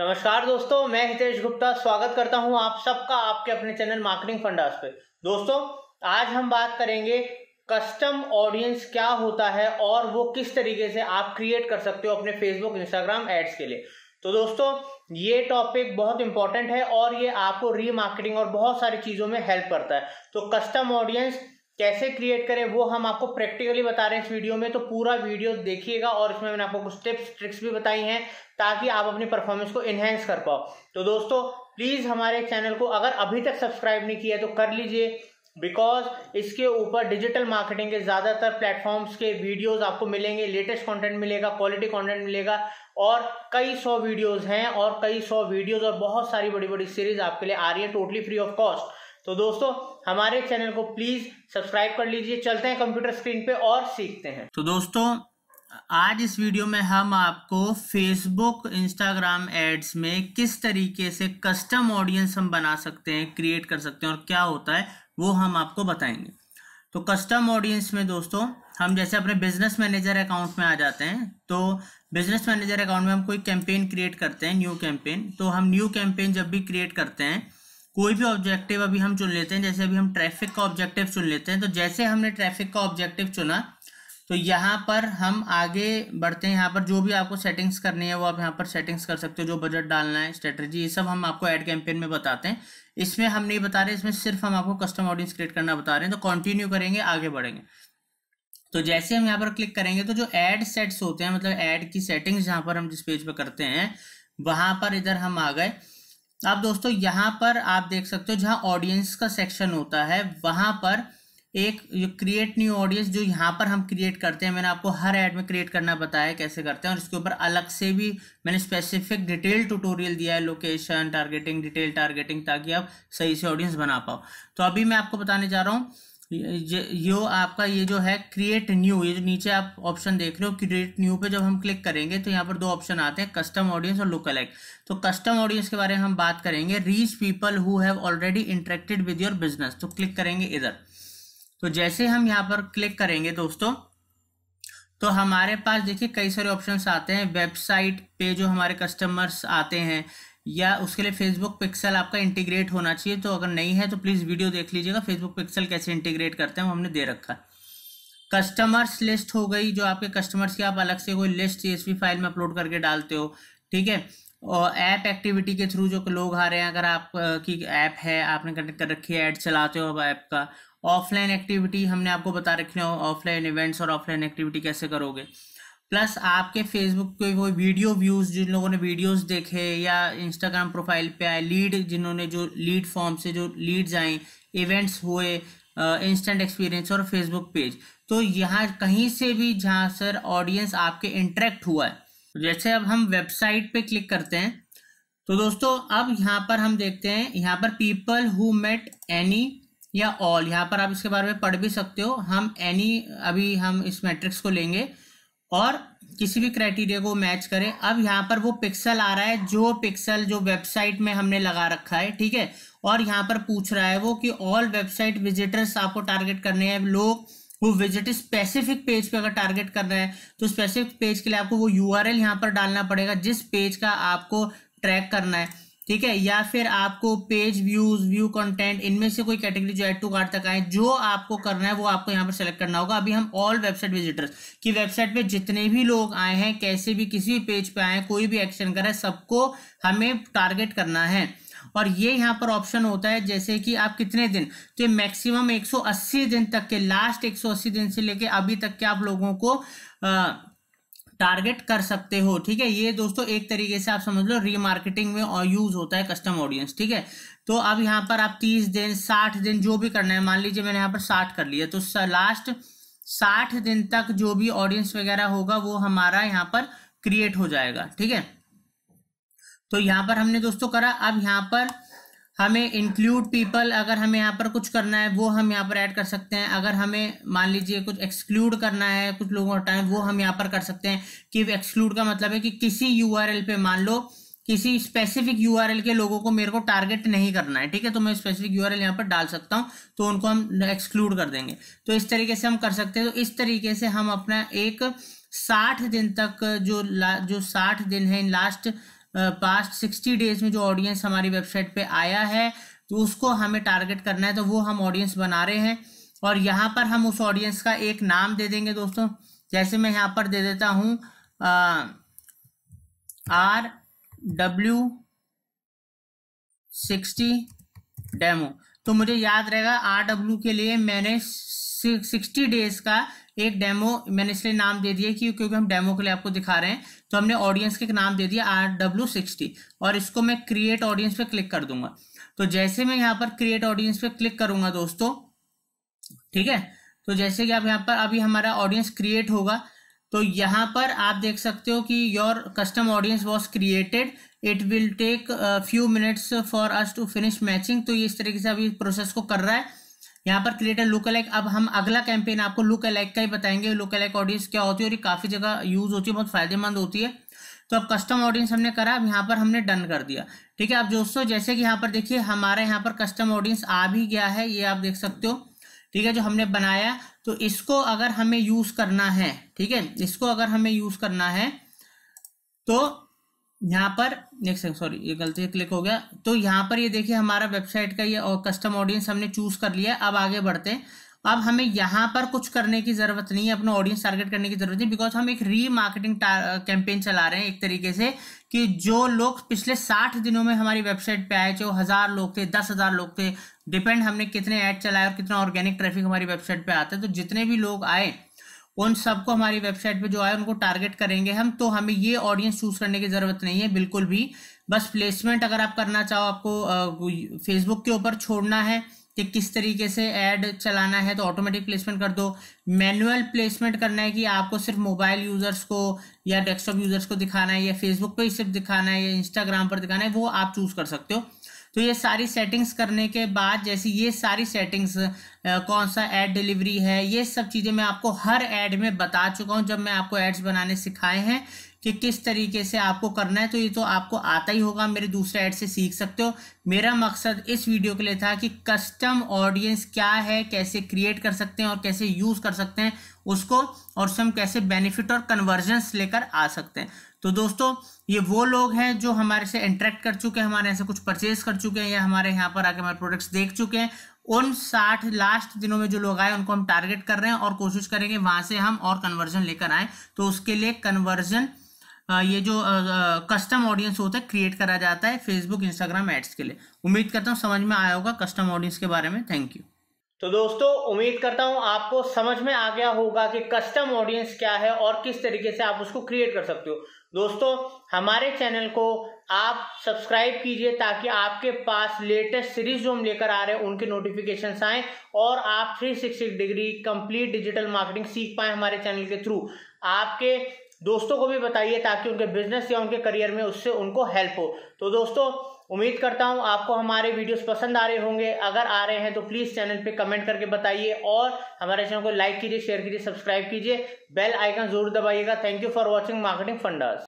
नमस्कार दोस्तों मैं हितेश गुप्ता स्वागत करता हूं आप सबका आपके अपने चैनल मार्केटिंग फंडास पे दोस्तों आज हम बात करेंगे कस्टम ऑडियंस क्या होता है और वो किस तरीके से आप क्रिएट कर सकते हो अपने फेसबुक इंस्टाग्राम एड्स के लिए तो दोस्तों ये टॉपिक बहुत इंपॉर्टेंट है और ये आपको रीमार्केटिंग और बहुत सारी चीज़ों में हेल्प करता है तो कस्टम ऑडियंस कैसे क्रिएट करें वो हम आपको प्रैक्टिकली बता रहे हैं इस वीडियो में तो पूरा वीडियो देखिएगा और इसमें मैंने आपको कुछ टिप्स ट्रिक्स भी बताई हैं ताकि आप अपनी परफॉर्मेंस को इन्हेंस कर पाओ तो दोस्तों प्लीज़ हमारे चैनल को अगर अभी तक सब्सक्राइब नहीं किया है तो कर लीजिए बिकॉज इसके ऊपर डिजिटल मार्केटिंग के ज़्यादातर प्लेटफॉर्म्स के वीडियोज आपको मिलेंगे लेटेस्ट कॉन्टेंट मिलेगा क्वालिटी कॉन्टेंट मिलेगा और कई सौ वीडियोज हैं और कई सौ वीडियोज और बहुत सारी बड़ी बड़ी सीरीज आपके लिए आ रही है टोटली फ्री ऑफ कॉस्ट तो दोस्तों हमारे चैनल को प्लीज सब्सक्राइब कर लीजिए चलते हैं कंप्यूटर स्क्रीन पे और सीखते हैं तो दोस्तों आज इस वीडियो में हम आपको फेसबुक इंस्टाग्राम एड्स में किस तरीके से कस्टम ऑडियंस हम बना सकते हैं क्रिएट कर सकते हैं और क्या होता है वो हम आपको बताएंगे तो कस्टम ऑडियंस में दोस्तों हम जैसे अपने बिजनेस मैनेजर अकाउंट में आ जाते हैं तो बिजनेस मैनेजर अकाउंट में हम कोई कैंपेन क्रिएट करते हैं न्यू कैंपेन तो हम न्यू कैंपेन जब भी क्रिएट करते हैं कोई भी ऑब्जेक्टिव अभी हम चुन लेते हैं जैसे अभी हम ट्रैफिक का ऑब्जेक्टिव चुन लेते हैं तो जैसे हमने ट्रैफिक का ऑब्जेक्टिव चुना तो यहाँ पर हम आगे बढ़ते हैं यहाँ पर जो भी आपको सेटिंग्स करनी है वो आप यहाँ पर सेटिंग्स कर सकते हो जो बजट डालना है स्ट्रेटजी ये सब हम आपको एड कैंपेन में बताते हैं इसमें हम नहीं बता रहे इसमें सिर्फ हम आपको कस्टम ऑडियंस क्रिएट करना बता रहे हैं तो कंटिन्यू करेंगे आगे बढ़ेंगे तो जैसे हम यहाँ पर क्लिक करेंगे तो जो एड सेट्स होते हैं मतलब एड की सेटिंग्स यहाँ पर हम जिस पेज पर करते हैं वहाँ पर इधर हम आ गए आप दोस्तों यहाँ पर आप देख सकते हो जहाँ ऑडियंस का सेक्शन होता है वहाँ पर एक क्रिएट न्यू ऑडियंस जो यहाँ पर हम क्रिएट करते हैं मैंने आपको हर ऐड में क्रिएट करना बताया कैसे करते हैं और इसके ऊपर अलग से भी मैंने स्पेसिफिक डिटेल ट्यूटोरियल दिया है लोकेशन टारगेटिंग डिटेल टारगेटिंग ताकि आप सही से ऑडियंस बना पाओ तो अभी मैं आपको बताने जा रहा हूँ ये यो आपका ये जो है क्रिएट न्यू ये जो नीचे आप ऑप्शन देख रहे हो क्रिएट न्यू पे जब हम क्लिक करेंगे तो यहाँ पर दो ऑप्शन आते हैं कस्टम ऑडियंस और अलाइक तो कस्टम ऑडियंस के बारे में हम बात करेंगे reach people who have already interacted with your business तो क्लिक करेंगे इधर तो जैसे हम यहाँ पर क्लिक करेंगे दोस्तों तो हमारे पास देखिए कई सारे ऑप्शंस आते हैं वेबसाइट पे जो हमारे कस्टमर्स आते हैं या उसके लिए फेसबुक पिक्सल आपका इंटीग्रेट होना चाहिए तो अगर नहीं है तो प्लीज़ वीडियो देख लीजिएगा फेसबुक पिक्सल कैसे इंटीग्रेट करते हैं वो हमने दे रखा कस्टमर्स लिस्ट हो गई जो आपके कस्टमर्स की आप अलग से कोई लिस्ट सी फाइल में अपलोड करके डालते हो ठीक है और ऐप एक्टिविटी के थ्रू जो लोग आ रहे हैं अगर आप की ऐप है आपने कनेक्ट कर रखी है ऐड चलाते हो अब ऐप का ऑफलाइन एक्टिविटी हमने आपको बता रखी है ऑफलाइन इवेंट्स और ऑफलाइन एक्टिविटी कैसे करोगे प्लस आपके फेसबुक के वो वीडियो व्यूज़ जिन लोगों ने वीडियोस देखे या इंस्टाग्राम प्रोफाइल पे आए लीड जिन्होंने जो लीड फॉर्म से जो लीड्स आए इवेंट्स हुए इंस्टेंट एक्सपीरियंस और फेसबुक पेज तो यहाँ कहीं से भी जहाँ सर ऑडियंस आपके इंटरेक्ट हुआ है जैसे अब हम वेबसाइट पे क्लिक करते हैं तो दोस्तों अब यहाँ पर हम देखते हैं यहाँ पर पीपल हु मेट एनी या ऑल यहाँ पर आप इसके बारे में पढ़ भी सकते हो हम एनी अभी हम इस मैट्रिक्स को लेंगे और किसी भी क्राइटेरिया को मैच करें अब यहाँ पर वो पिक्सल आ रहा है जो पिक्सल जो वेबसाइट में हमने लगा रखा है ठीक है और यहाँ पर पूछ रहा है वो कि ऑल वेबसाइट विजिटर्स आपको टारगेट करने हैं लोग वो विजिट स्पेसिफिक पेज पे अगर टारगेट कर रहे हैं तो स्पेसिफिक पेज के लिए आपको वो यू आर एल यहाँ पर डालना पड़ेगा जिस पेज का आपको ट्रैक करना है ठीक है या फिर आपको पेज व्यूज व्यू कंटेंट इनमें से कोई कैटेगरी जो एड टू कार्ड तक आए जो आपको करना है वो आपको यहाँ पर सेलेक्ट करना होगा अभी हम ऑल वेबसाइट विजिटर्स की वेबसाइट पे जितने भी लोग आए हैं कैसे भी किसी भी पेज पे आए हैं कोई भी एक्शन करें सबको हमें टारगेट करना है और ये यहाँ पर ऑप्शन होता है जैसे कि आप कितने दिन तो मैक्सिमम 180 दिन तक के लास्ट 180 दिन से लेके अभी तक के आप लोगों को आ, टारगेट कर सकते हो ठीक है ये दोस्तों एक तरीके से आप समझ लो रीमार्केटिंग में और यूज होता है कस्टम ऑडियंस ठीक है तो अब यहाँ पर आप तीस दिन साठ दिन जो भी करना है मान लीजिए मैंने यहाँ पर साठ कर लिया तो लास्ट साठ दिन तक जो भी ऑडियंस वगैरह होगा वो हमारा यहाँ पर क्रिएट हो जाएगा ठीक है तो यहाँ पर हमने दोस्तों करा अब यहाँ पर हमें इंक्लूड पीपल अगर हमें यहाँ पर कुछ करना है वो हम यहाँ पर ऐड कर सकते हैं अगर हमें मान लीजिए कुछ एक्सक्लूड करना है कुछ लोगों को हटाना वो हम यहाँ पर कर सकते हैं कि एक्सक्लूड का मतलब है कि किसी यू पे मान लो किसी स्पेसिफिक यू के लोगों को मेरे को टारगेट नहीं करना है ठीक है तो मैं स्पेसिफिक यू आर यहाँ पर डाल सकता हूँ तो उनको हम एक्सक्लूड कर देंगे तो इस तरीके से हम कर सकते हैं तो इस तरीके से हम अपना एक साठ दिन तक जो ला जो साठ दिन है इन लास्ट पास्ट सिक्सटी डेज में जो ऑडियंस हमारी वेबसाइट पे आया है तो उसको हमें टारगेट करना है तो वो हम ऑडियंस बना रहे हैं और यहाँ पर हम उस ऑडियंस का एक नाम दे देंगे दोस्तों जैसे मैं यहाँ पर दे देता हूँ आर डब्ल्यू सिक्सटी डेमो तो मुझे याद रहेगा आर डब्ल्यू के लिए मैंने सिक्सटी डेज का एक डेमो मैंने इसलिए नाम दे दिया कि क्योंकि हम डेमो के लिए आपको दिखा रहे हैं तो हमने ऑडियंस के नाम दे दिया आर डब्ल्यू सिक्सटी और इसको मैं क्रिएट ऑडियंस पे क्लिक कर दूंगा तो जैसे मैं यहाँ पर क्रिएट ऑडियंस पे क्लिक करूंगा दोस्तों ठीक है तो जैसे कि आप यहाँ पर अभी हमारा ऑडियंस क्रिएट होगा तो यहाँ पर आप देख सकते हो कि your custom audience was created it will take few minutes for us to finish matching तो ये इस तरीके से अभी प्रोसेस को कर रहा है यहाँ पर क्रिएटर लुक अलाइक अब हम अगला कैंपेन आपको लुक अलाइक का ही बताएंगे लुक अलाइक ऑडियंस क्या होती है और ये काफ़ी जगह यूज़ होती है बहुत फायदेमंद होती है तो अब कस्टम ऑडियंस हमने करा अब यहाँ पर हमने डन कर दिया ठीक है अब दोस्तों जैसे कि यहाँ पर देखिए हमारे यहाँ पर कस्टम ऑडियंस आ भी गया है ये आप देख सकते हो ठीक है जो हमने बनाया तो इसको अगर हमें यूज करना है ठीक है इसको अगर हमें यूज करना है तो यहाँ पर नेक्स्ट सॉरी ये गलती क्लिक हो गया तो यहाँ पर ये देखिए हमारा वेबसाइट का ये और कस्टम ऑडियंस हमने चूज कर लिया अब आगे बढ़ते हैं अब हमें यहाँ पर कुछ करने की ज़रूरत नहीं है अपना ऑडियंस टारगेट करने की ज़रूरत नहीं बिकॉज हम एक री मार्केटिंग कैंपेन चला रहे हैं एक तरीके से कि जो लोग पिछले साठ दिनों में हमारी वेबसाइट पे आए चाहे हज़ार लोग थे दस हज़ार लोग थे डिपेंड हमने कितने ऐड चलाए और कितना ऑर्गेनिक ट्रैफिक हमारी वेबसाइट पर आता है तो जितने भी लोग आए उन सबको हमारी वेबसाइट पे जो आए उनको टारगेट करेंगे हम तो हमें ये ऑडियंस चूज करने की ज़रूरत नहीं है बिल्कुल भी बस प्लेसमेंट अगर आप करना चाहो आपको फेसबुक के ऊपर छोड़ना है कि किस तरीके से ऐड चलाना है तो ऑटोमेटिक प्लेसमेंट कर दो मैनुअल प्लेसमेंट करना है कि आपको सिर्फ मोबाइल यूज़र्स को या डेस्कटॉप यूज़र्स को दिखाना है या फेसबुक पे ही सिर्फ दिखाना है या इंस्टाग्राम पर दिखाना है वो आप चूज़ कर सकते हो तो ये सारी सेटिंग्स करने के बाद जैसे ये सारी सेटिंग्स कौन सा ऐड डिलीवरी है ये सब चीज़ें मैं आपको हर ऐड में बता चुका हूँ जब मैं आपको एड्स बनाने सिखाए हैं कि किस तरीके से आपको करना है तो ये तो आपको आता ही होगा मेरे दूसरे ऐड से सीख सकते हो मेरा मकसद इस वीडियो के लिए था कि कस्टम ऑडियंस क्या है कैसे क्रिएट कर सकते हैं और कैसे यूज़ कर सकते हैं उसको और उससे हम कैसे बेनिफिट और कन्वर्जन्स लेकर आ सकते हैं तो दोस्तों ये वो लोग हैं जो हमारे से इंटरेक्ट कर चुके हैं हमारे यहाँ से कुछ परचेज कर चुके हैं या हमारे यहाँ पर आके हमारे प्रोडक्ट्स देख चुके हैं उन साठ लास्ट दिनों में जो लोग आए उनको हम टारगेट कर रहे हैं और कोशिश करेंगे वहां से हम और कन्वर्जन लेकर आए तो उसके लिए कन्वर्जन ये जो कस्टम ऑडियंस होता है क्रिएट करा जाता है फेसबुक इंस्टाग्राम एड्स के लिए उम्मीद करता हूँ समझ में आया होगा कस्टम ऑडियंस के बारे में थैंक यू तो दोस्तों उम्मीद करता हूँ आपको समझ में आ गया होगा कि कस्टम ऑडियंस क्या है और किस तरीके से आप उसको क्रिएट कर सकते हो दोस्तों हमारे चैनल को आप सब्सक्राइब कीजिए ताकि आपके पास लेटेस्ट सीरीज जो हम लेकर आ रहे हैं उनके नोटिफिकेशन आए और आप 360 डिग्री कंप्लीट डिजिटल मार्केटिंग सीख पाए हमारे चैनल के थ्रू आपके दोस्तों को भी बताइए ताकि उनके बिजनेस या उनके करियर में उससे उनको हेल्प हो तो दोस्तों उम्मीद करता हूँ आपको हमारे वीडियोस पसंद आ रहे होंगे अगर आ रहे हैं तो प्लीज़ चैनल पे कमेंट करके बताइए और हमारे चैनल को लाइक कीजिए शेयर कीजिए सब्सक्राइब कीजिए बेल आइकन जरूर दबाइएगा thank you for watching marketing funders